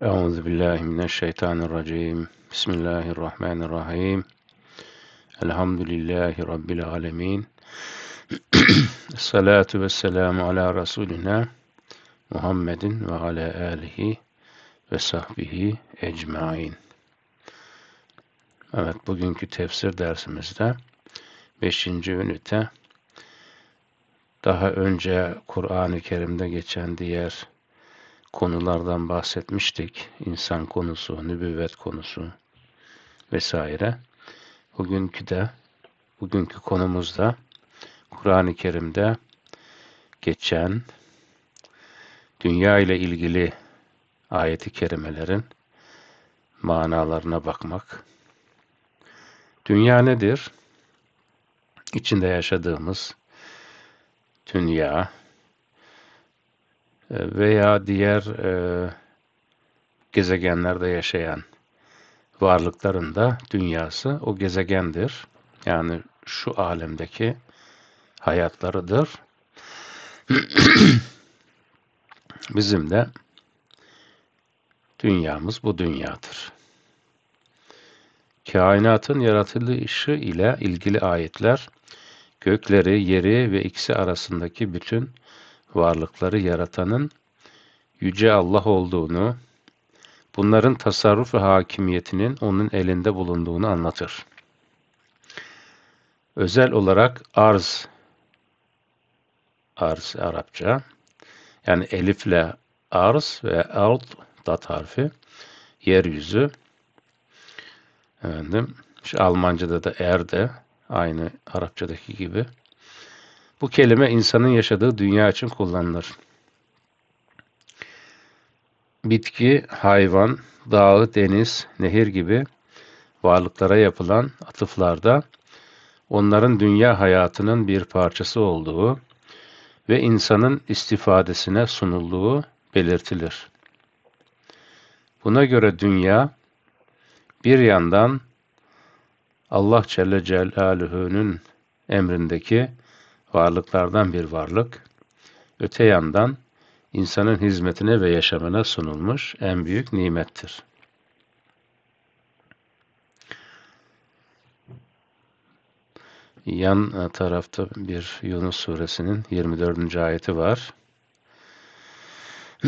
Euzu billahi mineşşeytanirracim. Bismillahirrahmanirrahim. Elhamdülillahi rabbil alamin. Salatu vesselamu ala rasulina Muhammedin ve ala alihi ve sahbihi ecmaîn. Evet bugünkü tefsir dersimizde 5. ünite daha önce Kur'an-ı Kerim'de geçen diğer konulardan bahsetmiştik. İnsan konusu, nübüvvet konusu vesaire. Bugünkü de bugünkü konumuzda Kur'an-ı Kerim'de geçen dünya ile ilgili ayeti kerimelerin manalarına bakmak. Dünya nedir? İçinde yaşadığımız dünya, ee, veya diğer e, gezegenlerde yaşayan varlıkların da dünyası o gezegendir. Yani şu alemdeki hayatlarıdır. Bizim de dünyamız bu dünyadır. Kainatın yaratılışı ile ilgili ayetler gökleri, yeri ve ikisi arasındaki bütün varlıkları yaratanın yüce Allah olduğunu, bunların tasarruf ve hakimiyetinin onun elinde bulunduğunu anlatır. Özel olarak arz, arz Arapça, yani elifle arz ve alt dat harfi, yeryüzü, efendim, işte Almanca'da da er de aynı Arapçadaki gibi, bu kelime insanın yaşadığı dünya için kullanılır. Bitki, hayvan, dağ, deniz, nehir gibi varlıklara yapılan atıflarda onların dünya hayatının bir parçası olduğu ve insanın istifadesine sunulduğu belirtilir. Buna göre dünya bir yandan Allah Celle Celaluhu'nun emrindeki varlıklardan bir varlık, öte yandan insanın hizmetine ve yaşamına sunulmuş en büyük nimettir. Yan e, tarafta bir Yunus suresinin 24. ayeti var.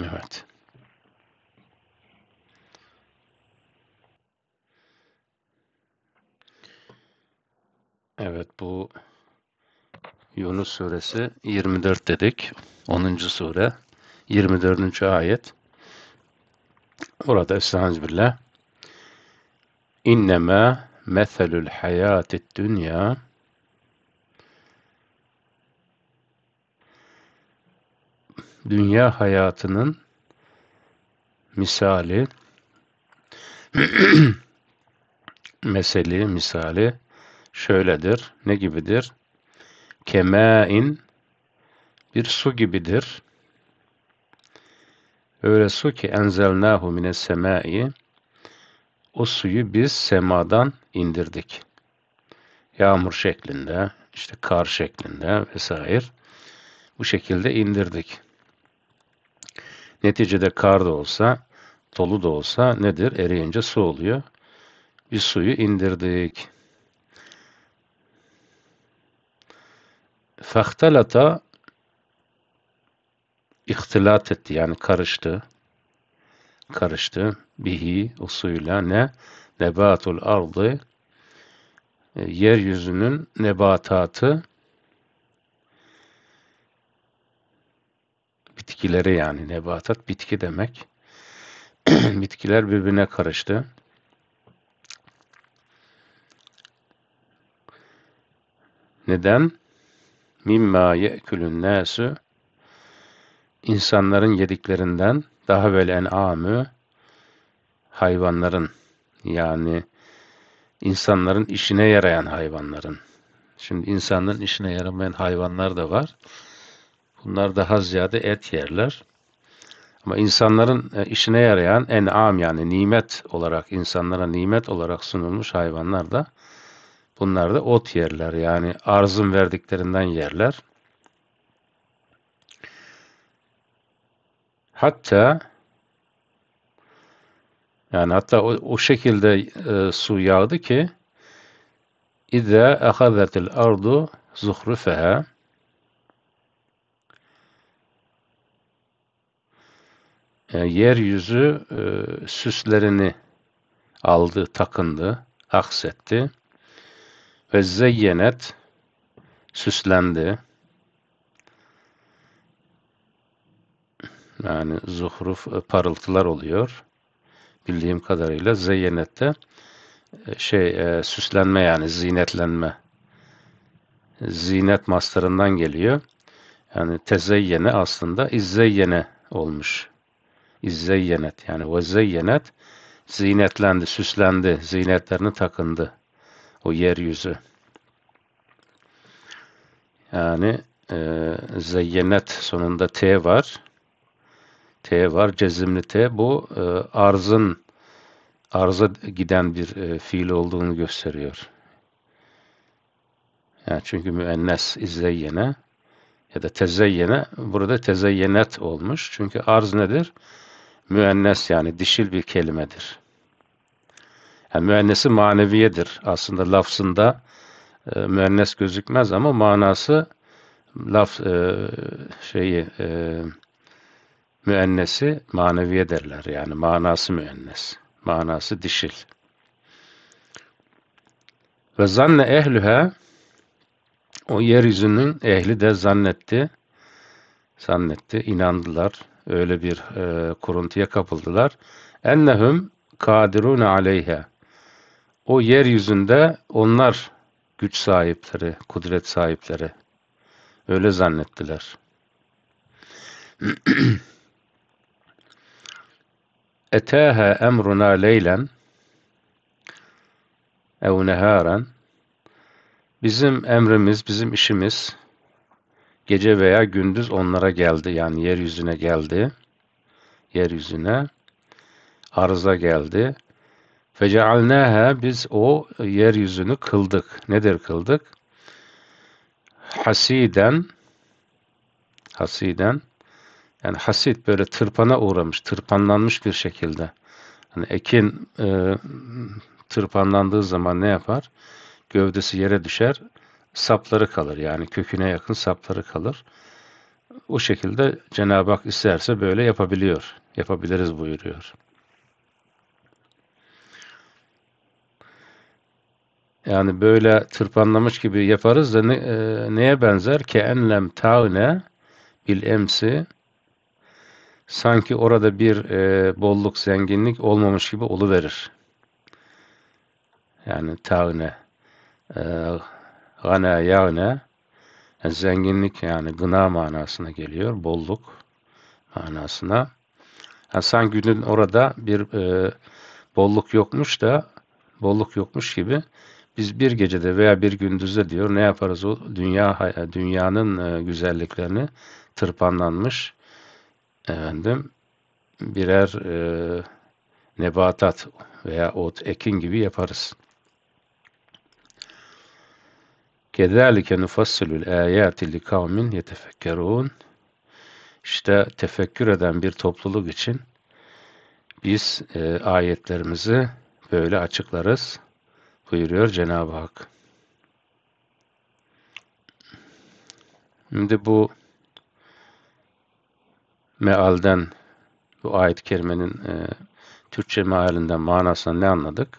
evet. Yunus suresi 24 dedik. 10. sure 24. ayet. Orada Estağfirullah. İnnemâ meselül hayâtit dünya dünya hayatının misali meseli, misali şöyledir. Ne gibidir? kemâin bir su gibidir. Öyle su ki enzelnâhu mine semâi o suyu biz semadan indirdik. Yağmur şeklinde, işte kar şeklinde vesaire. Bu şekilde indirdik. Neticede kar da olsa, dolu da olsa nedir? Eriyince su oluyor. Bir suyu indirdik. Fehtelata ihtilat etti yani karıştı. Karıştı. Bihi o suyla ne? Nebatul ardı e, yeryüzünün nebatatı bitkileri yani nebatat bitki demek. Bitkiler birbirine karıştı. Neden? mimma yekülün nasu insanların yediklerinden daha vel en'amü hayvanların yani insanların işine yarayan hayvanların. Şimdi insanların işine yaramayan hayvanlar da var. Bunlar daha ziyade et yerler. Ama insanların e, işine yarayan en'am yani nimet olarak insanlara nimet olarak sunulmuş hayvanlar da Bunlar da ot yerler yani arzın verdiklerinden yerler. Hatta yani hatta o, o şekilde e, su yağdı ki İzâ ahazetil ardu zuhrufeha yani e, yeryüzü e, süslerini aldı, takındı, aksetti ve zeyyenet süslendi. Yani zuhruf e, parıltılar oluyor. Bildiğim kadarıyla zeyyenette e, şey e, süslenme yani zinetlenme. Zinet mastarından geliyor. Yani tezeyyene aslında izzeyyene olmuş. İzzeyyenet yani ve zeyyenet zinetlendi, süslendi, zinetlerini takındı o yeryüzü. Yani e, zeyyenet sonunda T var. T var, cezimli T. Bu e, arzın arza giden bir e, fiil olduğunu gösteriyor. Yani çünkü müennes izzeyyene ya da tezeyyene burada tezeyyenet olmuş. Çünkü arz nedir? Müennes yani dişil bir kelimedir. Yani müennesi maneviyedir. Aslında lafzında e, müennes gözükmez ama manası laf e, şeyi e, müennesi maneviye derler. Yani manası müennes. Manası dişil. Ve zanne ehlühe o yeryüzünün ehli de zannetti. Zannetti. inandılar. Öyle bir e, kuruntuya kapıldılar. Ennehum kadirun aleyhe. O yeryüzünde onlar güç sahipleri, kudret sahipleri. Öyle zannettiler. Etâhe emruna leylen ev neharan Bizim emrimiz, bizim işimiz gece veya gündüz onlara geldi. Yani yeryüzüne geldi. Yeryüzüne arıza geldi. Fecealnâhe biz o yeryüzünü kıldık. Nedir kıldık? Hasiden hasiden yani hasid böyle tırpana uğramış, tırpanlanmış bir şekilde. Hani ekin e, tırpanlandığı zaman ne yapar? Gövdesi yere düşer, sapları kalır. Yani köküne yakın sapları kalır. O şekilde Cenab-ı Hak isterse böyle yapabiliyor. Yapabiliriz buyuruyor. Yani böyle tırpanlamış gibi yaparız da ne, e, neye benzer? Ke enlem tavne bil emsi sanki orada bir e, bolluk, zenginlik olmamış gibi verir. Yani tavne e, yağne, yani zenginlik yani gına manasına geliyor. Bolluk manasına. Yani sanki günün orada bir e, bolluk yokmuş da bolluk yokmuş gibi biz bir gecede veya bir gündüzde diyor ne yaparız o dünya dünyanın e, güzelliklerini tırpanlanmış efendim birer e, nebatat veya ot ekin gibi yaparız. Kedalike nufassilul ayati li kavmin yetefekkerun. İşte tefekkür eden bir topluluk için biz e, ayetlerimizi böyle açıklarız buyuruyor Cenab-ı Hak. Şimdi bu mealden, bu ayet-i kerimenin e, Türkçe mealinden manasını ne anladık?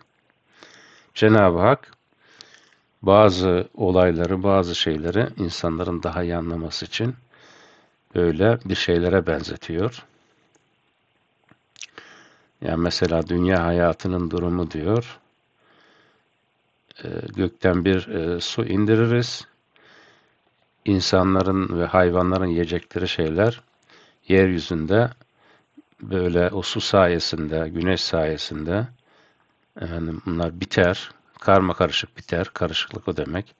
Cenab-ı Hak bazı olayları, bazı şeyleri insanların daha iyi anlaması için böyle bir şeylere benzetiyor. Yani mesela dünya hayatının durumu diyor. E, gökten bir e, su indiririz. İnsanların ve hayvanların yiyecekleri şeyler yeryüzünde böyle o su sayesinde, güneş sayesinde efendim bunlar biter. Karma karışık biter. Karışıklık o demek.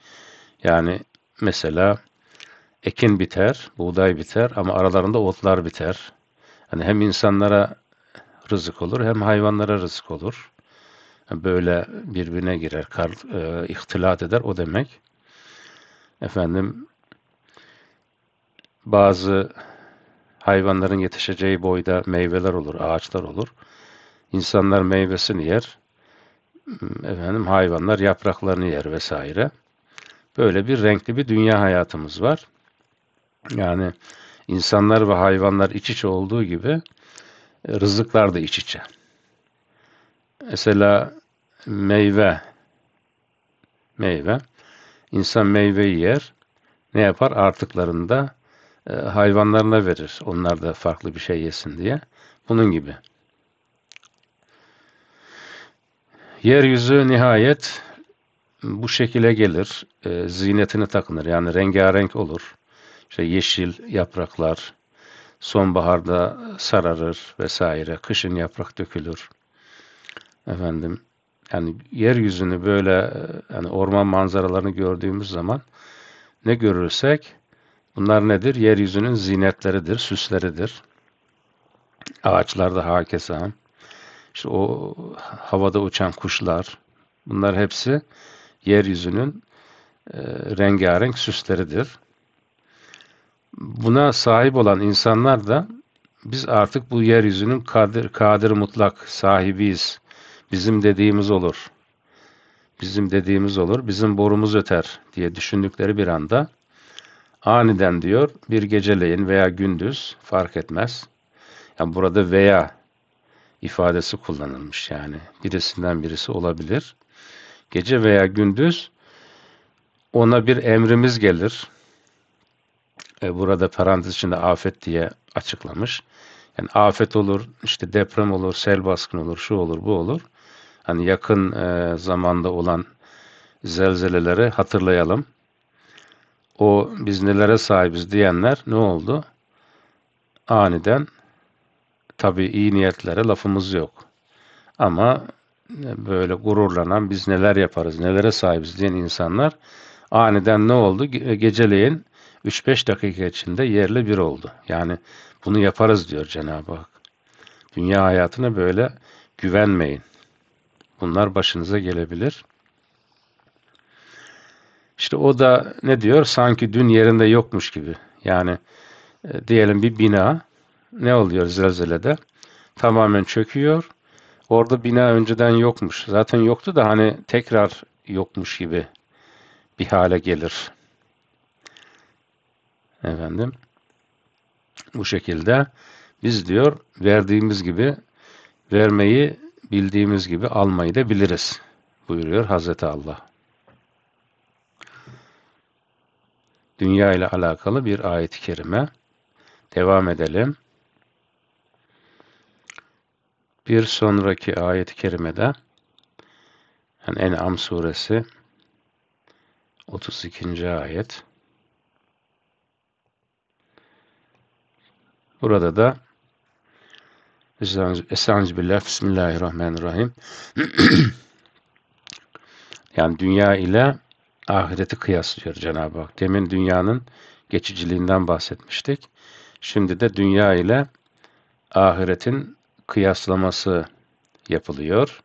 Yani mesela ekin biter, buğday biter ama aralarında otlar biter. Yani hem insanlara rızık olur hem hayvanlara rızık olur böyle birbirine girer, kar, e, ihtilat eder o demek. Efendim bazı hayvanların yetişeceği boyda meyveler olur, ağaçlar olur. İnsanlar meyvesini yer, efendim hayvanlar yapraklarını yer vesaire. Böyle bir renkli bir dünya hayatımız var. Yani insanlar ve hayvanlar iç içe olduğu gibi e, rızıklar da iç içe. Mesela meyve meyve insan meyveyi yer ne yapar artıklarında e, hayvanlarına verir onlar da farklı bir şey yesin diye bunun gibi yeryüzü nihayet bu şekile gelir e, zinetini takınır yani rengarenk olur işte yeşil yapraklar sonbaharda sararır vesaire kışın yaprak dökülür efendim yani yeryüzünü böyle e, yani orman manzaralarını gördüğümüz zaman ne görürsek bunlar nedir? Yeryüzünün zinetleridir, süsleridir. Ağaçlarda hakeza. İşte o havada uçan kuşlar. Bunlar hepsi yeryüzünün e, rengarenk süsleridir. Buna sahip olan insanlar da biz artık bu yeryüzünün kadir, kadir mutlak sahibiyiz Bizim dediğimiz olur. Bizim dediğimiz olur. Bizim borumuz öter diye düşündükleri bir anda aniden diyor bir geceleyin veya gündüz fark etmez. Yani burada veya ifadesi kullanılmış yani. Birisinden birisi olabilir. Gece veya gündüz ona bir emrimiz gelir. E, burada parantez içinde afet diye açıklamış. Yani afet olur, işte deprem olur, sel baskını olur, şu olur, bu olur hani yakın e, zamanda olan zelzeleleri hatırlayalım. O biz nelere sahibiz diyenler ne oldu? Aniden tabii iyi niyetlere lafımız yok. Ama e, böyle gururlanan biz neler yaparız, nelere sahibiz diyen insanlar aniden ne oldu? E, geceleyin 3-5 dakika içinde yerli bir oldu. Yani bunu yaparız diyor Cenab-ı Hak. Dünya hayatına böyle güvenmeyin bunlar başınıza gelebilir. İşte o da ne diyor? Sanki dün yerinde yokmuş gibi. Yani e, diyelim bir bina ne oluyor zelzelede? Tamamen çöküyor. Orada bina önceden yokmuş. Zaten yoktu da hani tekrar yokmuş gibi bir hale gelir. Efendim. Bu şekilde biz diyor verdiğimiz gibi vermeyi bildiğimiz gibi almayı da biliriz buyuruyor Hazreti Allah. Dünya ile alakalı bir ayet-i kerime. Devam edelim. Bir sonraki ayet-i kerimede yani En'am suresi 32. ayet. Burada da Estağfirullah. Bismillahirrahmanirrahim. yani dünya ile ahireti kıyaslıyor Cenab-ı Hak. Demin dünyanın geçiciliğinden bahsetmiştik. Şimdi de dünya ile ahiretin kıyaslaması yapılıyor.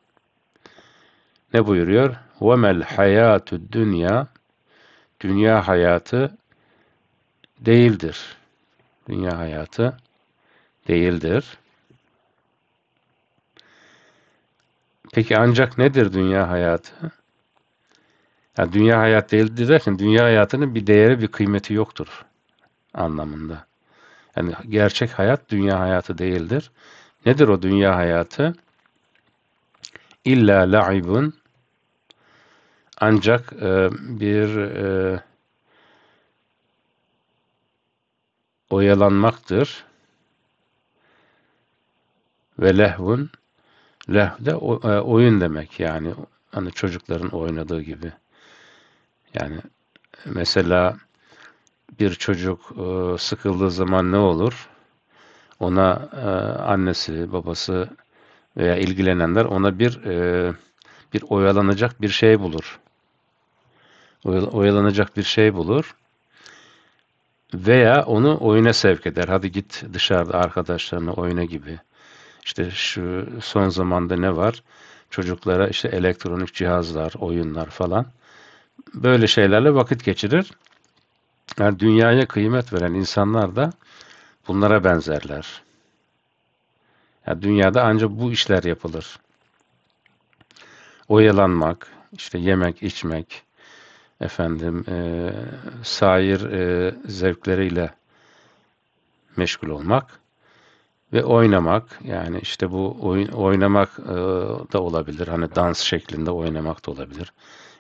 Ne buyuruyor? وَمَا الْحَيَاتُ dünya Dünya hayatı değildir. Dünya hayatı değildir. Peki ancak nedir dünya hayatı? Ya dünya hayat değildir derken dünya hayatının bir değeri, bir kıymeti yoktur anlamında. Yani gerçek hayat dünya hayatı değildir. Nedir o dünya hayatı? İlla la'ibun ancak e, bir e, oyalanmaktır ve lehvun Leh de e, oyun demek yani. Hani çocukların oynadığı gibi. Yani mesela bir çocuk e, sıkıldığı zaman ne olur? Ona e, annesi, babası veya ilgilenenler ona bir bir oyalanacak bir şey bulur. Oyalanacak bir şey bulur veya onu oyuna sevk eder. Hadi git dışarıda arkadaşlarına oyna gibi. İşte şu son zamanda ne var? Çocuklara işte elektronik cihazlar, oyunlar falan böyle şeylerle vakit geçirir. Yani dünyaya kıymet veren insanlar da bunlara benzerler. Yani dünyada ancak bu işler yapılır. Oyalanmak, işte yemek, içmek, efendim e, sair e, zevkleriyle meşgul olmak ve oynamak yani işte bu oyun oynamak e, da olabilir. Hani dans şeklinde oynamak da olabilir.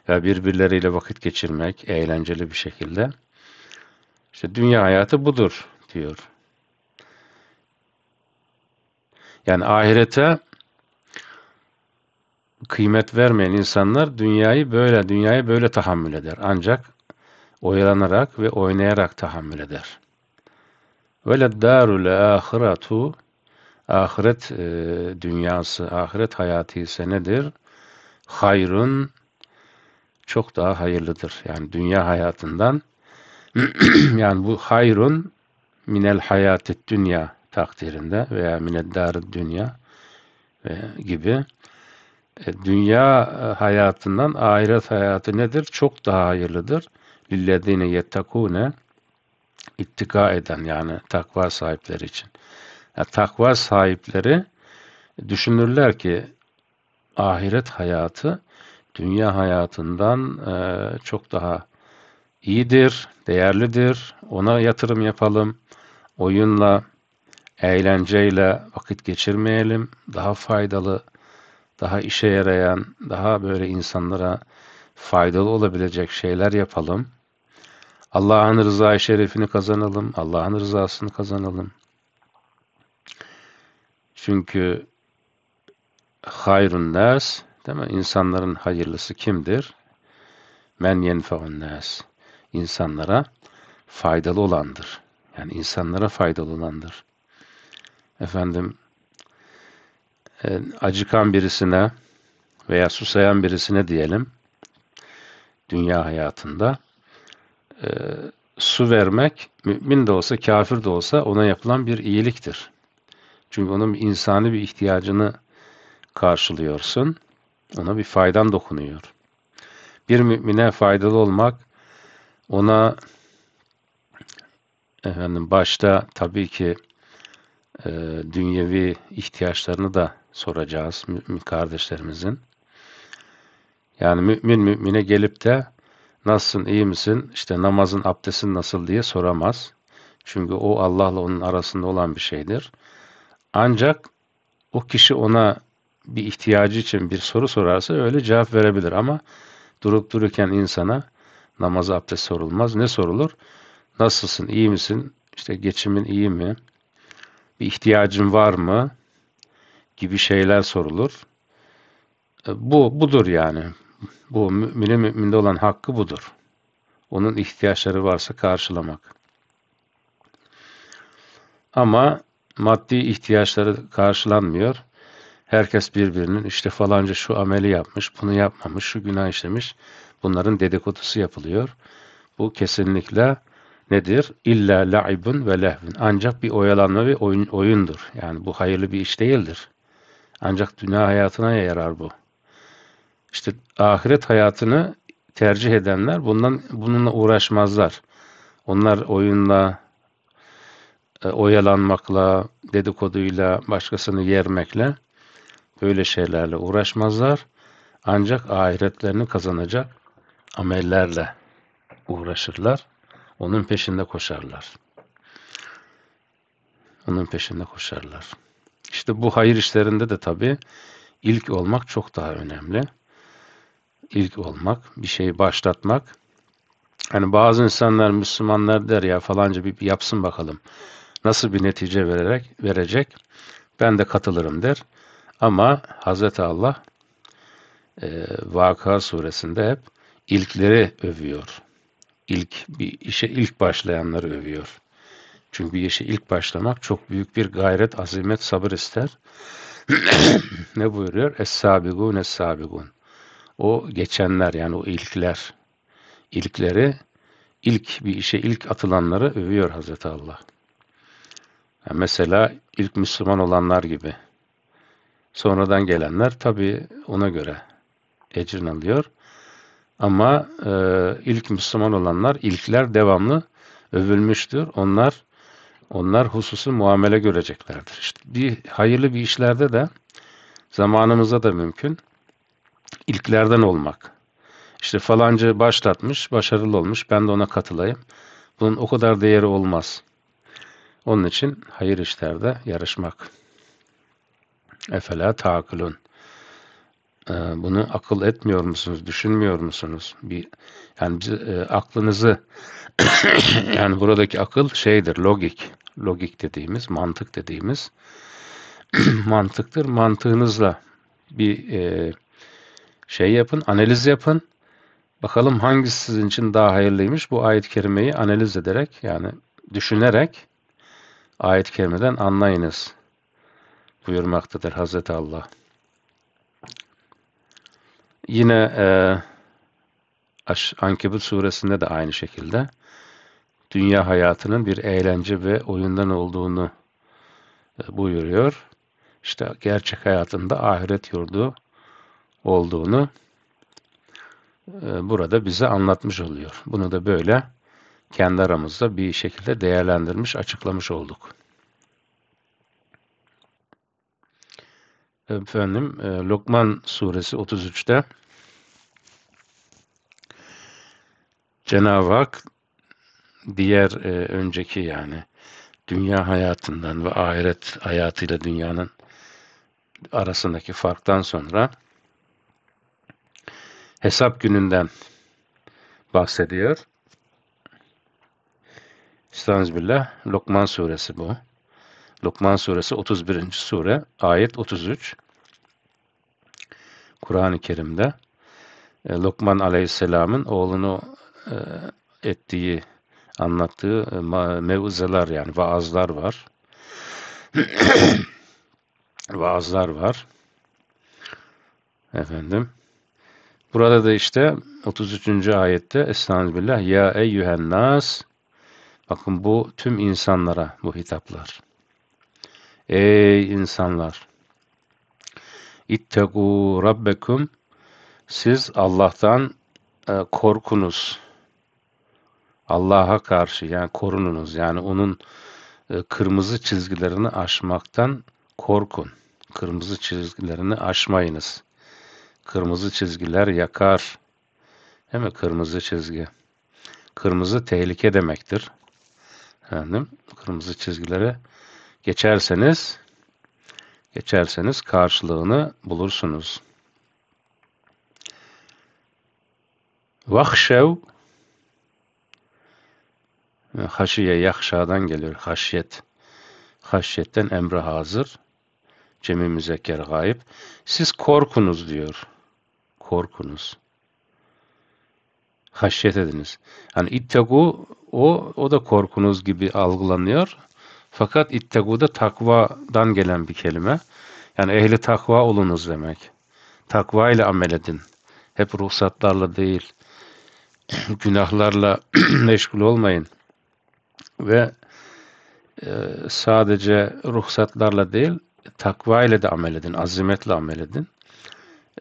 Ya birbirleriyle vakit geçirmek eğlenceli bir şekilde. işte dünya hayatı budur diyor. Yani ahirete kıymet vermeyen insanlar dünyayı böyle dünyayı böyle tahammül eder. Ancak oyalanarak ve oynayarak tahammül eder. Ve leddârul âhiratu ahiret e, dünyası, ahiret hayatı ise nedir? Hayrın çok daha hayırlıdır. Yani dünya hayatından yani bu hayrun minel hayatet dünya takdirinde veya minel mineddarı dünya e, gibi e, dünya e, hayatından ahiret hayatı nedir? Çok daha hayırlıdır. Lillezine yettekûne ittika eden yani takva sahipleri için. Yani takva sahipleri düşünürler ki ahiret hayatı dünya hayatından e, çok daha iyidir, değerlidir. Ona yatırım yapalım. Oyunla, eğlenceyle vakit geçirmeyelim. Daha faydalı, daha işe yarayan, daha böyle insanlara faydalı olabilecek şeyler yapalım. Allah'ın rızası şerefini kazanalım. Allah'ın rızasını kazanalım. Çünkü hayrun nas değil mi? İnsanların hayırlısı kimdir? Men yenfeun nas. İnsanlara faydalı olandır. Yani insanlara faydalı olandır. Efendim e, acıkan birisine veya susayan birisine diyelim dünya hayatında e, su vermek mümin de olsa kafir de olsa ona yapılan bir iyiliktir. Çünkü onun insani bir ihtiyacını karşılıyorsun. Ona bir faydan dokunuyor. Bir mümine faydalı olmak ona efendim başta tabii ki e, dünyevi ihtiyaçlarını da soracağız mümin kardeşlerimizin. Yani mümin mümine gelip de nasılsın, iyi misin, işte namazın, abdestin nasıl diye soramaz. Çünkü o Allah'la onun arasında olan bir şeydir. Ancak o kişi ona bir ihtiyacı için bir soru sorarsa öyle cevap verebilir ama durup dururken insana namaz abdest sorulmaz. Ne sorulur? Nasılsın, iyi misin, işte geçimin iyi mi, bir ihtiyacın var mı gibi şeyler sorulur. E, bu budur yani. Bu mümine müminde olan hakkı budur. Onun ihtiyaçları varsa karşılamak. Ama maddi ihtiyaçları karşılanmıyor. Herkes birbirinin işte falanca şu ameli yapmış, bunu yapmamış, şu günah işlemiş. Bunların dedikodusu yapılıyor. Bu kesinlikle nedir? İlla la'ibun ve lehvin. Ancak bir oyalanma ve oyun, oyundur. Yani bu hayırlı bir iş değildir. Ancak dünya hayatına yarar bu. İşte ahiret hayatını tercih edenler bundan bununla uğraşmazlar. Onlar oyunla, e, oyalanmakla, dedikoduyla, başkasını yermekle böyle şeylerle uğraşmazlar. Ancak ahiretlerini kazanacak amellerle uğraşırlar. Onun peşinde koşarlar. Onun peşinde koşarlar. İşte bu hayır işlerinde de tabii ilk olmak çok daha önemli ilk olmak, bir şey başlatmak. Hani bazı insanlar, Müslümanlar der ya falanca bir yapsın bakalım. Nasıl bir netice vererek verecek? Ben de katılırım der. Ama Hazreti Allah e, Vaka suresinde hep ilkleri övüyor. İlk bir işe ilk başlayanları övüyor. Çünkü bir işe ilk başlamak çok büyük bir gayret, azimet, sabır ister. ne buyuruyor? Es-sabigun, es-sabigun o geçenler yani o ilkler ilkleri ilk bir işe ilk atılanları övüyor Hazreti Allah. Yani mesela ilk Müslüman olanlar gibi. Sonradan gelenler tabi ona göre ecrin alıyor. Ama e, ilk Müslüman olanlar, ilkler devamlı övülmüştür. Onlar onlar hususu muamele göreceklerdir. İşte bir hayırlı bir işlerde de zamanımıza da mümkün ilklerden olmak. İşte falanca başlatmış, başarılı olmuş, ben de ona katılayım. Bunun o kadar değeri olmaz. Onun için hayır işlerde yarışmak. Efela taakülün. Ee, bunu akıl etmiyor musunuz, düşünmüyor musunuz? Bir, yani biz, e, aklınızı, yani buradaki akıl şeydir, logik. Logik dediğimiz, mantık dediğimiz mantıktır. Mantığınızla bir e, şey yapın, analiz yapın. Bakalım hangisi sizin için daha hayırlıymış? Bu ayet-i kerimeyi analiz ederek yani düşünerek ayet-i kerimeden anlayınız buyurmaktadır Hazreti Allah. Yine e, Ankebut suresinde de aynı şekilde dünya hayatının bir eğlence ve oyundan olduğunu e, buyuruyor. İşte gerçek hayatında ahiret yurdu olduğunu e, burada bize anlatmış oluyor. Bunu da böyle kendi aramızda bir şekilde değerlendirmiş, açıklamış olduk. Efendim e, Lokman suresi 33'te Cenab-ı Hak diğer e, önceki yani dünya hayatından ve ahiret hayatıyla dünyanın arasındaki farktan sonra hesap gününden bahsediyor. Estağfirullah. Lokman suresi bu. Lokman suresi 31. sure ayet 33. Kur'an-ı Kerim'de e, Lokman aleyhisselamın oğlunu e, ettiği, anlattığı e, mevzeler yani vaazlar var. vaazlar var. Efendim Burada da işte 33. ayette Estağfirullah ya eyyühen nas Bakın bu tüm insanlara bu hitaplar. Ey insanlar! İttegu rabbekum Siz Allah'tan e, korkunuz. Allah'a karşı yani korununuz. Yani onun e, kırmızı çizgilerini aşmaktan korkun. Kırmızı çizgilerini aşmayınız. Kırmızı çizgiler yakar. Değil mi? Kırmızı çizgi. Kırmızı tehlike demektir. Efendim, kırmızı çizgilere geçerseniz geçerseniz karşılığını bulursunuz. Vahşev Haşiye yahşadan geliyor. Haşyet. Haşyetten emre hazır. Cemi müzekker gayip. Siz korkunuz diyor korkunuz. Haşyet ediniz. Yani ittegu, o, o da korkunuz gibi algılanıyor. Fakat ittegu da takvadan gelen bir kelime. Yani ehli takva olunuz demek. Takva ile amel edin. Hep ruhsatlarla değil. Günahlarla meşgul olmayın. Ve e, sadece ruhsatlarla değil, takva ile de amel edin, azimetle amel edin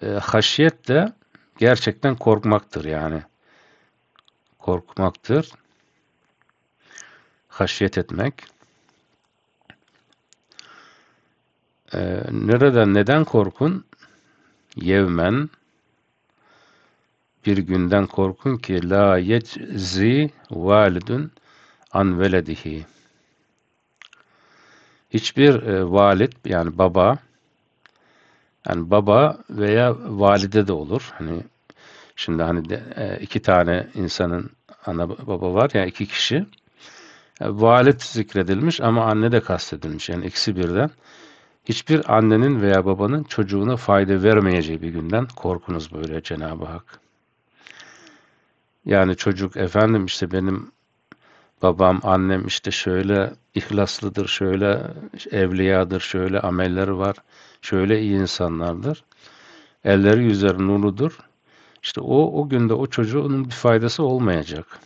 e, haşiyet de gerçekten korkmaktır yani. Korkmaktır. Haşiyet etmek. E, nereden neden korkun? Yevmen bir günden korkun ki la yeczi validun an veledihi. Hiçbir e, valid yani baba yani baba veya valide de olur. Hani şimdi hani de, e, iki tane insanın ana baba var ya yani iki kişi. Yani e, valid zikredilmiş ama anne de kastedilmiş. Yani ikisi birden. Hiçbir annenin veya babanın çocuğuna fayda vermeyeceği bir günden korkunuz böyle Cenab-ı Hak. Yani çocuk efendim işte benim babam annem işte şöyle ihlaslıdır, şöyle evliyadır, şöyle amelleri var, şöyle iyi insanlardır. Elleri yüzleri nurludur. İşte o, o günde o çocuğun bir faydası olmayacak.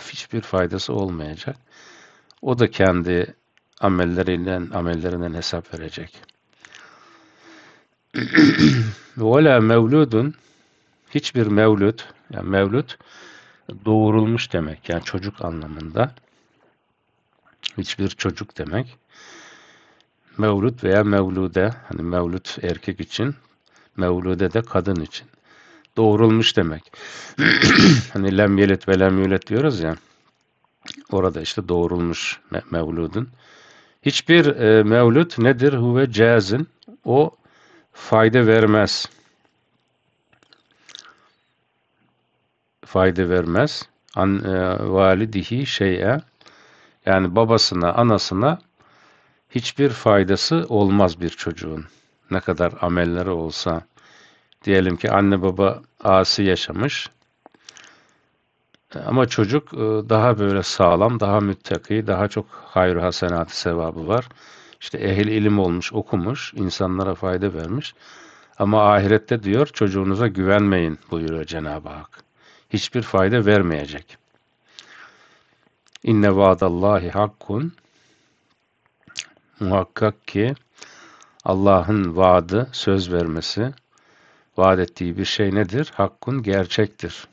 Hiçbir faydası olmayacak. O da kendi amelleriyle, amellerinden hesap verecek. وَلَا mevludun hiçbir mevlüt, yani mevlüt doğurulmuş demek yani çocuk anlamında hiçbir çocuk demek. Mevlud veya mevlude, hani mevlud erkek için, mevlude de kadın için. Doğrulmuş demek. hani lem yelit ve lem yulet diyoruz ya. Orada işte doğrulmuş me mevludun. Hiçbir e, mevlüt nedir? Huve cazin. O fayda vermez. Fayda vermez. An e, validihi şey'e yani babasına, anasına hiçbir faydası olmaz bir çocuğun. Ne kadar amelleri olsa. Diyelim ki anne baba asi yaşamış. Ama çocuk e, daha böyle sağlam, daha müttaki, daha çok hayır hasenatı sevabı var. İşte ehil ilim olmuş, okumuş, insanlara fayda vermiş. Ama ahirette diyor çocuğunuza güvenmeyin buyuruyor Cenab-ı Hak. Hiçbir fayda vermeyecek. İnne vaadallahi hakkun. Muhakkak ki Allah'ın vaadi, söz vermesi, vaat ettiği bir şey nedir? Hakkun gerçektir.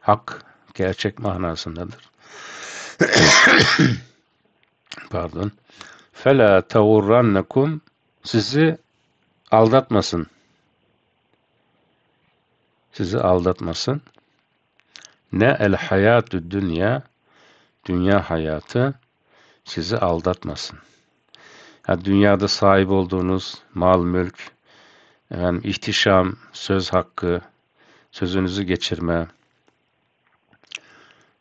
Hak gerçek manasındadır. Pardon. Fela tavurrannekum sizi aldatmasın. Sizi aldatmasın. Ne el hayatü dünya, dünya hayatı sizi aldatmasın. Ya dünyada sahip olduğunuz mal, mülk, efendim, ihtişam, söz hakkı, sözünüzü geçirme,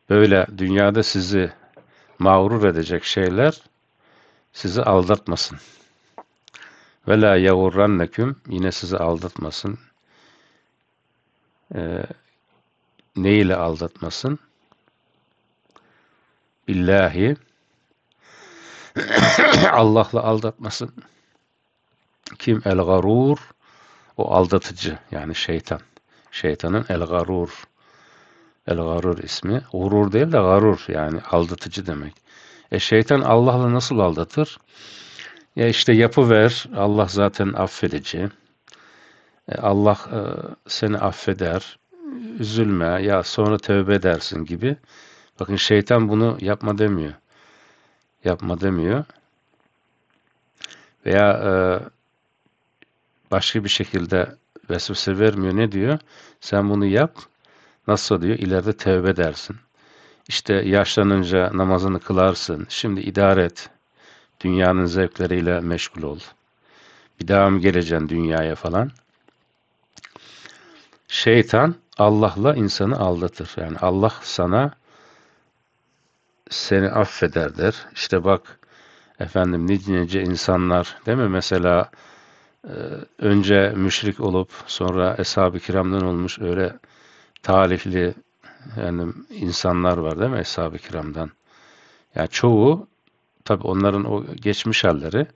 böyle dünyada sizi mağrur edecek şeyler sizi aldatmasın. Ve la yavurranneküm yine sizi aldatmasın. Ee, neyle aldatmasın? Billahi Allah'la aldatmasın. Kim el garur? O aldatıcı yani şeytan. Şeytanın el garur. El garur ismi. Gurur değil de garur yani aldatıcı demek. E şeytan Allah'la nasıl aldatır? Ya işte yapıver. Allah zaten affedici. E Allah e, seni affeder üzülme ya sonra tövbe edersin gibi. Bakın şeytan bunu yapma demiyor. Yapma demiyor. Veya e, başka bir şekilde vesvese vermiyor. Ne diyor? Sen bunu yap. Nasıl diyor? İleride tövbe edersin. İşte yaşlanınca namazını kılarsın. Şimdi idare et. Dünyanın zevkleriyle meşgul ol. Bir daha mı geleceksin dünyaya falan? Şeytan Allah'la insanı aldatır. Yani Allah sana seni affeder der. İşte bak efendim nice nice insanlar değil mi? Mesela e, önce müşrik olup sonra eshab-ı kiramdan olmuş öyle talihli yani insanlar var değil mi eshab-ı kiramdan? Yani çoğu tabi onların o geçmiş halleri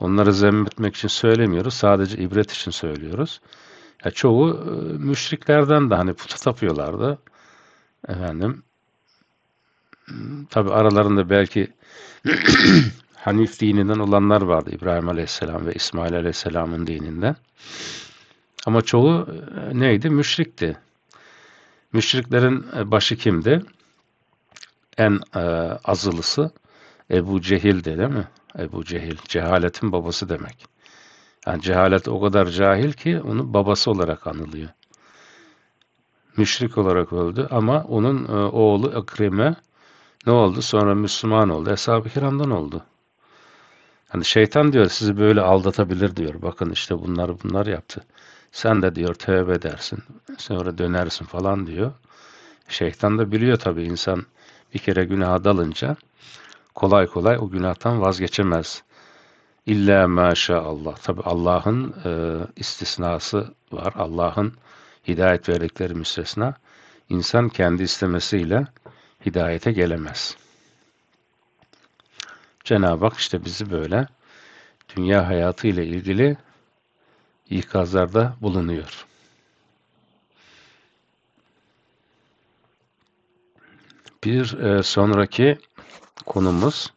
onları zemmetmek için söylemiyoruz. Sadece ibret için söylüyoruz. Ya çoğu e, müşriklerden de hani puta tapıyorlardı. Efendim. Tabi aralarında belki Hanif dininden olanlar vardı. İbrahim Aleyhisselam ve İsmail Aleyhisselam'ın dininden. Ama çoğu e, neydi? Müşrikti. Müşriklerin e, başı kimdi? En e, azılısı Ebu Cehil'di değil mi? Ebu Cehil, cehaletin babası demek. Yani cehalet o kadar cahil ki onun babası olarak anılıyor. Müşrik olarak öldü ama onun e, oğlu Ekrem'e ne oldu? Sonra Müslüman oldu. Eshab-ı kiramdan oldu. Hani şeytan diyor sizi böyle aldatabilir diyor. Bakın işte bunlar bunlar yaptı. Sen de diyor tövbe edersin. Sonra dönersin falan diyor. Şeytan da biliyor tabii insan bir kere günaha dalınca kolay kolay o günahtan vazgeçemez. İlla maşallah. Tabi Allah'ın e, istisnası var. Allah'ın hidayet verdikleri müstesna. İnsan kendi istemesiyle hidayete gelemez. Cenab-ı Hak işte bizi böyle dünya hayatı ile ilgili ikazlarda bulunuyor. Bir e, sonraki konumuz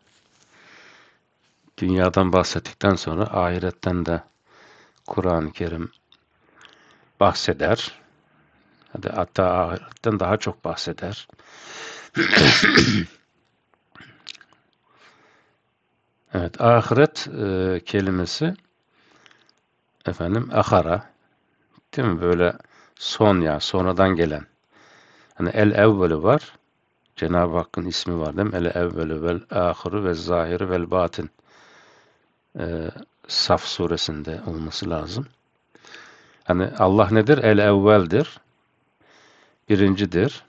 Dünyadan bahsettikten sonra ahiretten de Kur'an-ı Kerim bahseder. hadi Hatta ahiretten daha çok bahseder. evet, ahiret e, kelimesi efendim ahara değil mi? Böyle son ya, sonradan gelen. Hani el evveli var. Cenab-ı Hakk'ın ismi var değil mi? El evveli vel ahiru ve zahiri vel batin e, Saf suresinde olması lazım. Hani Allah nedir? El evveldir. Birincidir.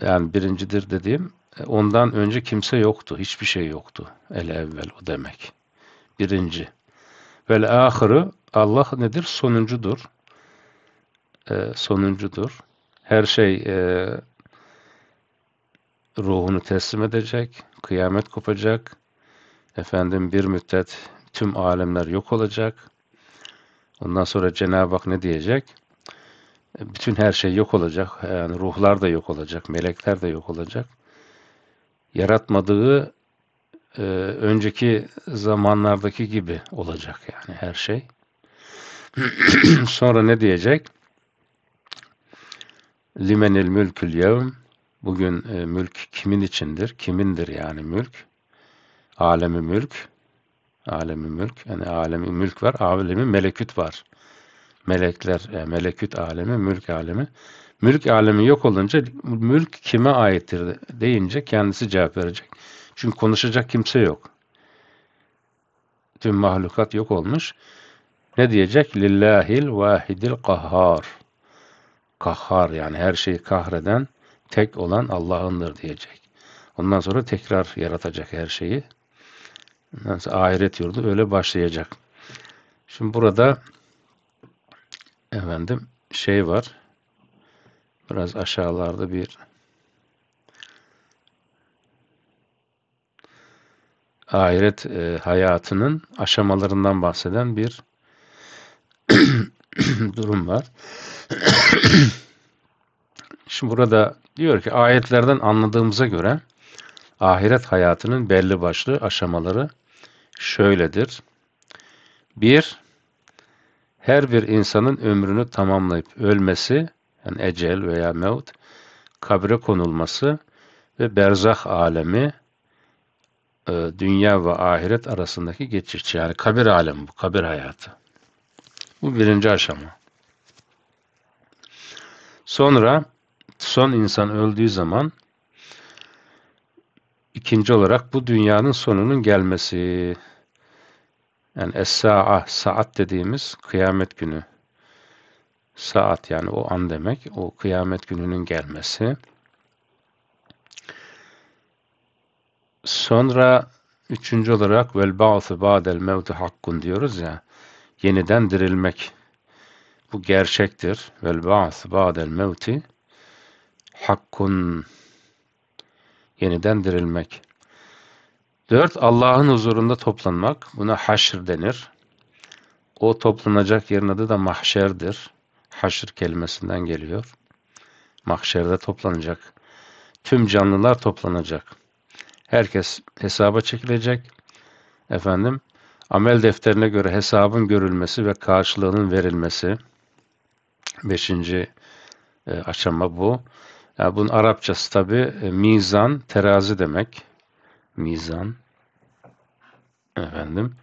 Yani birincidir dediğim e, ondan önce kimse yoktu. Hiçbir şey yoktu. El evvel o demek. Birinci. Vel ahırı Allah nedir? Sonuncudur. E, sonuncudur. Her şey e, ruhunu teslim edecek, kıyamet kopacak. Efendim bir müddet tüm alemler yok olacak. Ondan sonra Cenab-ı Hak ne diyecek? Bütün her şey yok olacak. Yani ruhlar da yok olacak, melekler de yok olacak. Yaratmadığı e, önceki zamanlardaki gibi olacak yani her şey. sonra ne diyecek? Limenil mülkül yevm Bugün e, mülk kimin içindir? Kimindir yani mülk? Alemi mülk. Alemi mülk. Yani alemi mülk var. Alemi meleküt var. Melekler, e, meleküt alemi, mülk alemi. Mülk alemi yok olunca mülk kime aittir deyince kendisi cevap verecek. Çünkü konuşacak kimse yok. Tüm mahlukat yok olmuş. Ne diyecek? Lillahil vahidil kahhar. Kahhar yani her şeyi kahreden tek olan Allah'ındır diyecek. Ondan sonra tekrar yaratacak her şeyi. Ondan sonra ahiret yurdu öyle başlayacak. Şimdi burada efendim şey var. Biraz aşağılarda bir ahiret e, hayatının aşamalarından bahseden bir durum var. Şimdi burada Diyor ki ayetlerden anladığımıza göre ahiret hayatının belli başlı aşamaları şöyledir. 1. Her bir insanın ömrünü tamamlayıp ölmesi, yani ecel veya mevt, kabre konulması ve berzah alemi, e, dünya ve ahiret arasındaki geçiş. Yani kabir alemi bu, kabir hayatı. Bu birinci aşama. Sonra son insan öldüğü zaman ikinci olarak bu dünyanın sonunun gelmesi. Yani es-sa'a, saat dediğimiz kıyamet günü. Saat yani o an demek, o kıyamet gününün gelmesi. Sonra üçüncü olarak vel ba'thu ba'del mevti hakkun diyoruz ya. Yeniden dirilmek. Bu gerçektir. Vel ba'thu ba'del mevti hakkun. Yeniden dirilmek. Dört, Allah'ın huzurunda toplanmak. Buna haşr denir. O toplanacak yerin adı da mahşerdir. Haşr kelimesinden geliyor. Mahşerde toplanacak. Tüm canlılar toplanacak. Herkes hesaba çekilecek. Efendim, amel defterine göre hesabın görülmesi ve karşılığının verilmesi. Beşinci e, aşama bu. Ya bunun Arapçası tabi e, mizan, terazi demek. Mizan. Efendim.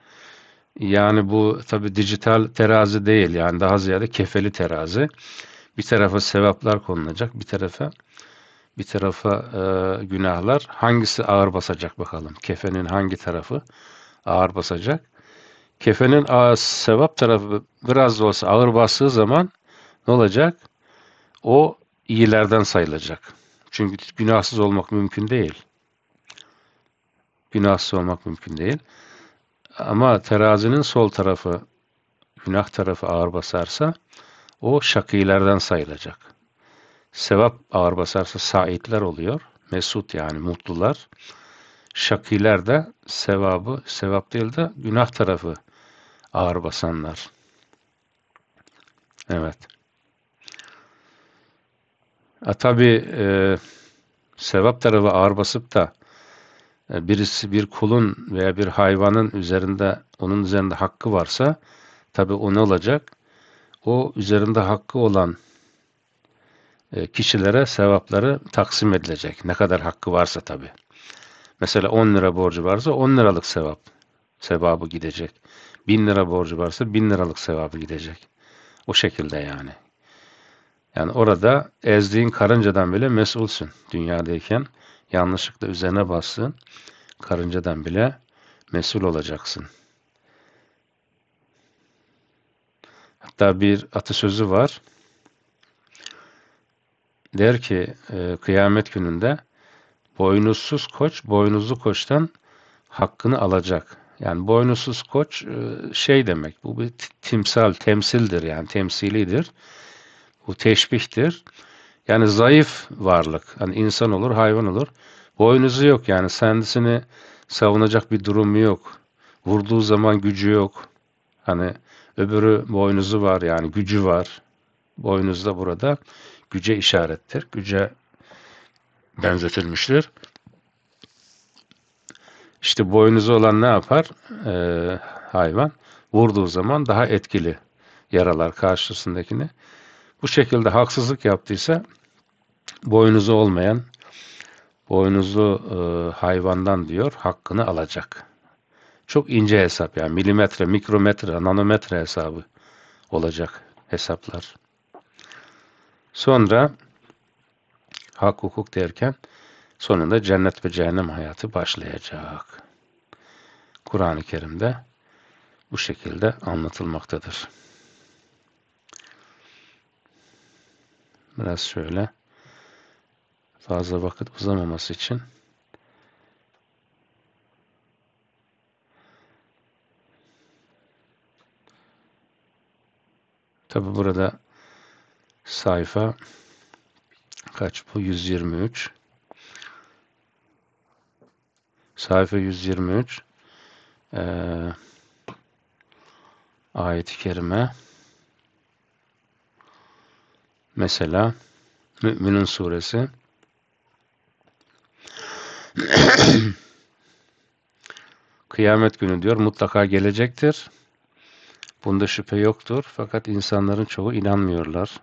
Yani bu tabi dijital terazi değil. Yani daha ziyade kefeli terazi. Bir tarafa sevaplar konulacak. Bir tarafa bir tarafa e, günahlar. Hangisi ağır basacak bakalım. Kefenin hangi tarafı ağır basacak. Kefenin sevap tarafı biraz da olsa ağır bastığı zaman ne olacak? O iyilerden sayılacak. Çünkü günahsız olmak mümkün değil. Günahsız olmak mümkün değil. Ama terazinin sol tarafı, günah tarafı ağır basarsa o şakilerden sayılacak. Sevap ağır basarsa saitler oluyor. Mesut yani mutlular. Şakiler de sevabı, sevap değil de günah tarafı ağır basanlar. Evet. E, tabii e, sevap tarafı ağır basıp da e, birisi bir kulun veya bir hayvanın üzerinde onun üzerinde hakkı varsa tabii o ne olacak? O üzerinde hakkı olan e, kişilere sevapları taksim edilecek. Ne kadar hakkı varsa tabii. Mesela 10 lira borcu varsa 10 liralık sevap sevabı gidecek. 1000 lira borcu varsa 1000 liralık sevabı gidecek. O şekilde yani. Yani orada ezdiğin karıncadan bile mesulsün dünyadayken. Yanlışlıkla üzerine bassın. Karıncadan bile mesul olacaksın. Hatta bir atasözü var. Der ki e, kıyamet gününde boynuzsuz koç boynuzlu koçtan hakkını alacak. Yani boynuzsuz koç e, şey demek bu bir timsal temsildir yani temsilidir. Bu teşbihtir. Yani zayıf varlık. Hani insan olur, hayvan olur. Boynuzu yok yani. Kendisini savunacak bir durumu yok. Vurduğu zaman gücü yok. Hani öbürü boynuzu var yani gücü var. Boynuz da burada güce işarettir. Güce benzetilmiştir. İşte boynuzu olan ne yapar? Ee, hayvan vurduğu zaman daha etkili yaralar karşısındakini bu şekilde haksızlık yaptıysa boynuzu olmayan boynuzlu e, hayvandan diyor hakkını alacak. Çok ince hesap yani milimetre, mikrometre, nanometre hesabı olacak hesaplar. Sonra hak hukuk derken sonunda cennet ve cehennem hayatı başlayacak. Kur'an-ı Kerim'de bu şekilde anlatılmaktadır. Biraz şöyle fazla vakit uzamaması için Tabi burada sayfa kaç bu? 123. Sayfa 123 ee, ayet-i kerime Mesela Mü'minun suresi Kıyamet günü diyor mutlaka gelecektir. Bunda şüphe yoktur. Fakat insanların çoğu inanmıyorlar.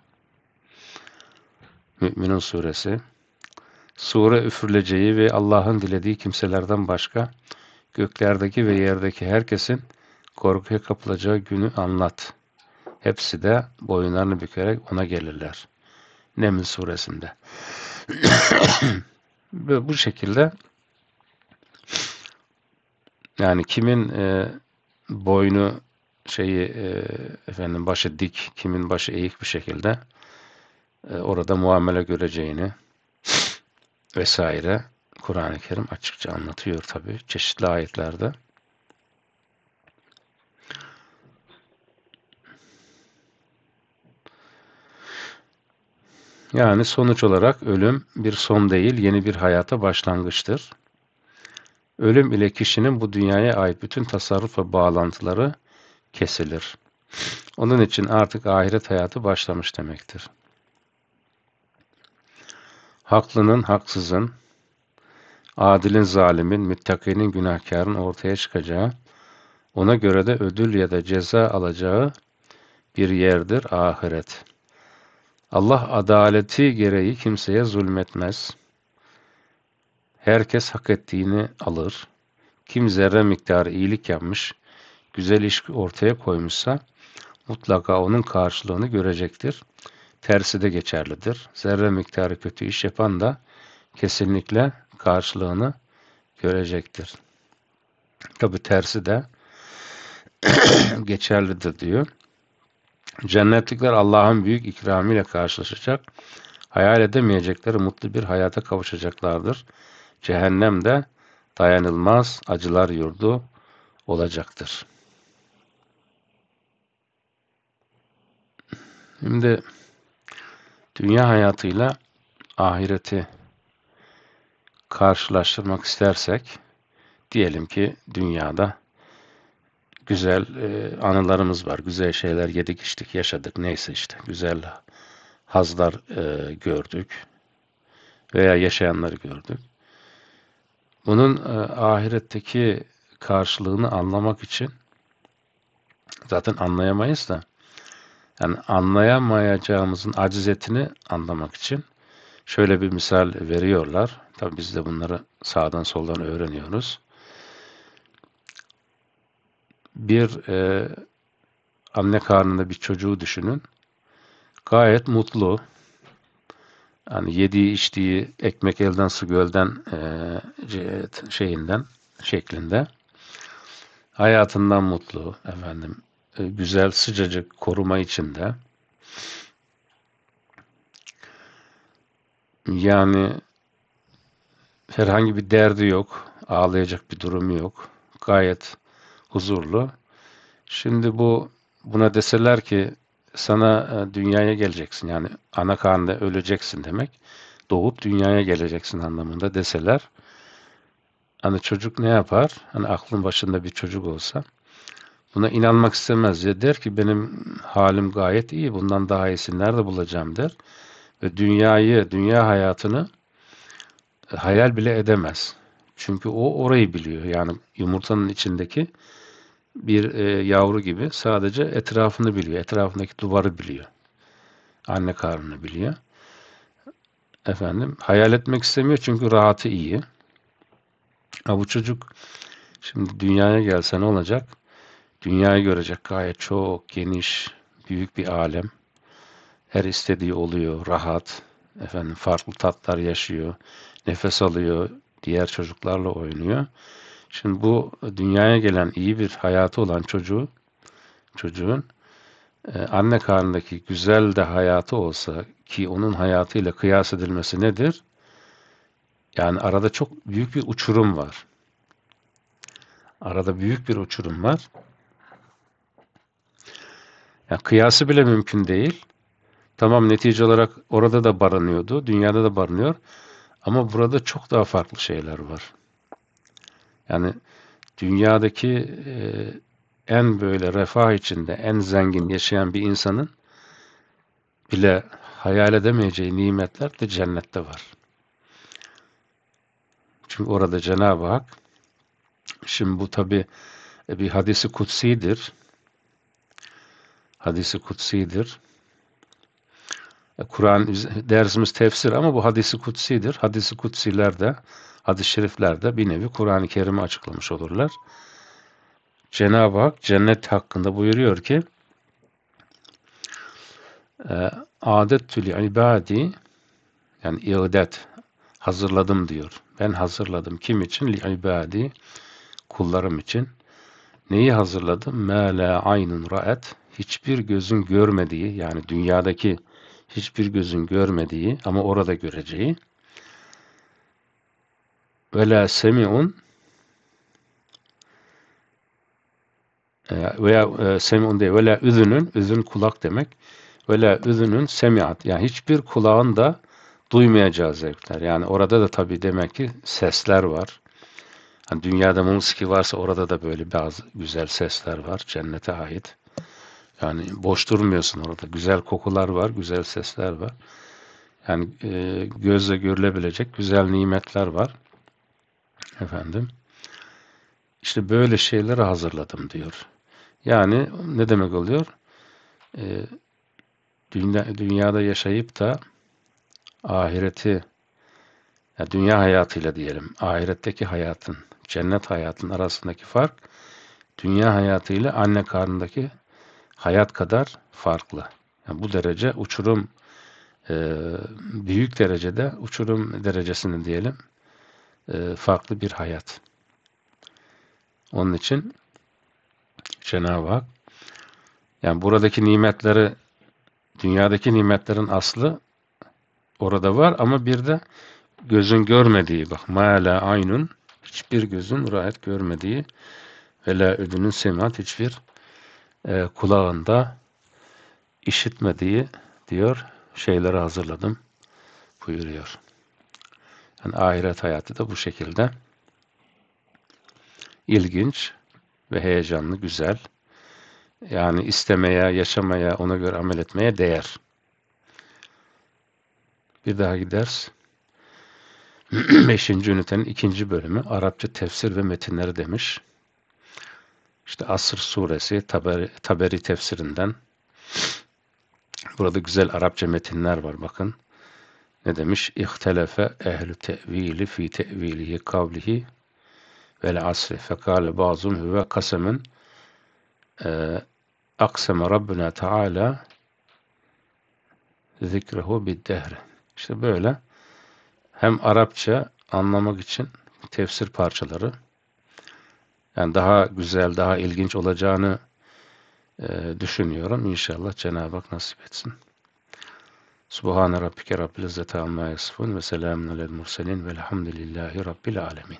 Mü'minun suresi Sure üfürüleceği ve Allah'ın dilediği kimselerden başka göklerdeki ve yerdeki herkesin korkuya kapılacağı günü anlat. Hepsi de boyunlarını bükerek ona gelirler. Neml suresinde. Ve bu şekilde yani kimin e, boynu şeyi e, efendim başı dik, kimin başı eğik bir şekilde e, orada muamele göreceğini vesaire Kur'an-ı Kerim açıkça anlatıyor tabi çeşitli ayetlerde. Yani sonuç olarak ölüm bir son değil, yeni bir hayata başlangıçtır. Ölüm ile kişinin bu dünyaya ait bütün tasarruf ve bağlantıları kesilir. Onun için artık ahiret hayatı başlamış demektir. Haklının, haksızın, adilin, zalimin, müttakinin, günahkarın ortaya çıkacağı, ona göre de ödül ya da ceza alacağı bir yerdir ahiret.'' Allah adaleti gereği kimseye zulmetmez. Herkes hak ettiğini alır. Kim zerre miktarı iyilik yapmış, güzel iş ortaya koymuşsa mutlaka onun karşılığını görecektir. Tersi de geçerlidir. Zerre miktarı kötü iş yapan da kesinlikle karşılığını görecektir. Tabi tersi de geçerlidir diyor. Cennetlikler Allah'ın büyük ikramiyle karşılaşacak, hayal edemeyecekleri mutlu bir hayata kavuşacaklardır. Cehennem de dayanılmaz acılar yurdu olacaktır. Şimdi dünya hayatıyla ahireti karşılaştırmak istersek diyelim ki dünyada güzel e, anılarımız var. Güzel şeyler yedik içtik yaşadık neyse işte güzel hazlar e, gördük veya yaşayanları gördük. Bunun e, ahiretteki karşılığını anlamak için zaten anlayamayız da yani anlayamayacağımızın acizetini anlamak için şöyle bir misal veriyorlar. Tabi biz de bunları sağdan soldan öğreniyoruz bir e, anne karnında bir çocuğu düşünün. Gayet mutlu. Yani yediği, içtiği, ekmek elden, su gölden e, şeyinden, şeklinde. Hayatından mutlu efendim. E, güzel, sıcacık, koruma içinde. Yani herhangi bir derdi yok. Ağlayacak bir durumu yok. Gayet huzurlu. Şimdi bu buna deseler ki sana e, dünyaya geleceksin yani ana karnında öleceksin demek. Doğup dünyaya geleceksin anlamında deseler. Hani çocuk ne yapar? Hani aklın başında bir çocuk olsa buna inanmak istemez ya der ki benim halim gayet iyi bundan daha iyisini nerede bulacağım der ve dünyayı dünya hayatını e, hayal bile edemez çünkü o orayı biliyor yani yumurtanın içindeki bir e, yavru gibi sadece etrafını biliyor. Etrafındaki duvarı biliyor. Anne karnını biliyor. Efendim hayal etmek istemiyor çünkü rahatı iyi. Ha, bu çocuk şimdi dünyaya gelse ne olacak? Dünyayı görecek gayet çok geniş, büyük bir alem. Her istediği oluyor, rahat. Efendim farklı tatlar yaşıyor, nefes alıyor, diğer çocuklarla oynuyor. Şimdi bu dünyaya gelen iyi bir hayatı olan çocuğu, çocuğun e, anne karnındaki güzel de hayatı olsa ki onun hayatıyla kıyas edilmesi nedir? Yani arada çok büyük bir uçurum var. Arada büyük bir uçurum var. Yani kıyası bile mümkün değil. Tamam netice olarak orada da barınıyordu, dünyada da barınıyor. Ama burada çok daha farklı şeyler var. Yani dünyadaki e, en böyle refah içinde en zengin yaşayan bir insanın bile hayal edemeyeceği nimetler de cennette var. Çünkü orada Cenab-ı Hak şimdi bu tabi e, bir hadisi kutsidir. Hadisi kutsidir. E, Kur'an dersimiz tefsir ama bu hadisi kutsidir. Hadisi kutsilerde de Adı i şerifler de bir nevi Kur'an-ı Kerim'i açıklamış olurlar. Cenab-ı Hak cennet hakkında buyuruyor ki e, adettül ibadi yani iğdet hazırladım diyor. Ben hazırladım. Kim için? Li ibadi kullarım için. Neyi hazırladım? Me la aynun ra'et hiçbir gözün görmediği yani dünyadaki hiçbir gözün görmediği ama orada göreceği ve la semi'un e, veya e, semi'un değil ve la üzünün üzün kulak demek ve la üzünün semi'at yani hiçbir kulağın da duymayacağı zevkler. Yani orada da tabii demek ki sesler var. Yani dünyada musiki varsa orada da böyle bazı güzel sesler var cennete ait. Yani boş durmuyorsun orada. Güzel kokular var, güzel sesler var. Yani e, gözle görülebilecek güzel nimetler var. Efendim. İşte böyle şeyleri hazırladım diyor. Yani ne demek oluyor? Ee, dünya, dünyada yaşayıp da ahireti, ya dünya hayatıyla diyelim, ahiretteki hayatın, cennet hayatın arasındaki fark, dünya hayatıyla anne karnındaki hayat kadar farklı. Yani bu derece uçurum, e, büyük derecede uçurum derecesini diyelim, e, farklı bir hayat. Onun için Cenab-ı Hak yani buradaki nimetleri dünyadaki nimetlerin aslı orada var ama bir de gözün görmediği bak ma la aynun hiçbir gözün rahat görmediği ve la ödünün semat hiçbir e, kulağında işitmediği diyor şeyleri hazırladım buyuruyor. Yani ahiret hayatı da bu şekilde ilginç ve heyecanlı, güzel. Yani istemeye, yaşamaya, ona göre amel etmeye değer. Bir daha ders beşinci ünitenin ikinci bölümü Arapça tefsir ve metinleri demiş. İşte Asr suresi Taberi, Taberi tefsirinden. Burada güzel Arapça metinler var bakın ne demiş? İhtelefe ehlü tevili fi tevilihi kavlihi vel asri fekale bazum huve kasemen e, akseme Rabbuna Teala zikrehu biddehre. İşte böyle hem Arapça anlamak için tefsir parçaları yani daha güzel, daha ilginç olacağını e, düşünüyorum. İnşallah Cenab-ı Hak nasip etsin. Subhane rabbike rabbil izzeti amma yasifun ve selamun alel murselin velhamdülillahi rabbil alemin.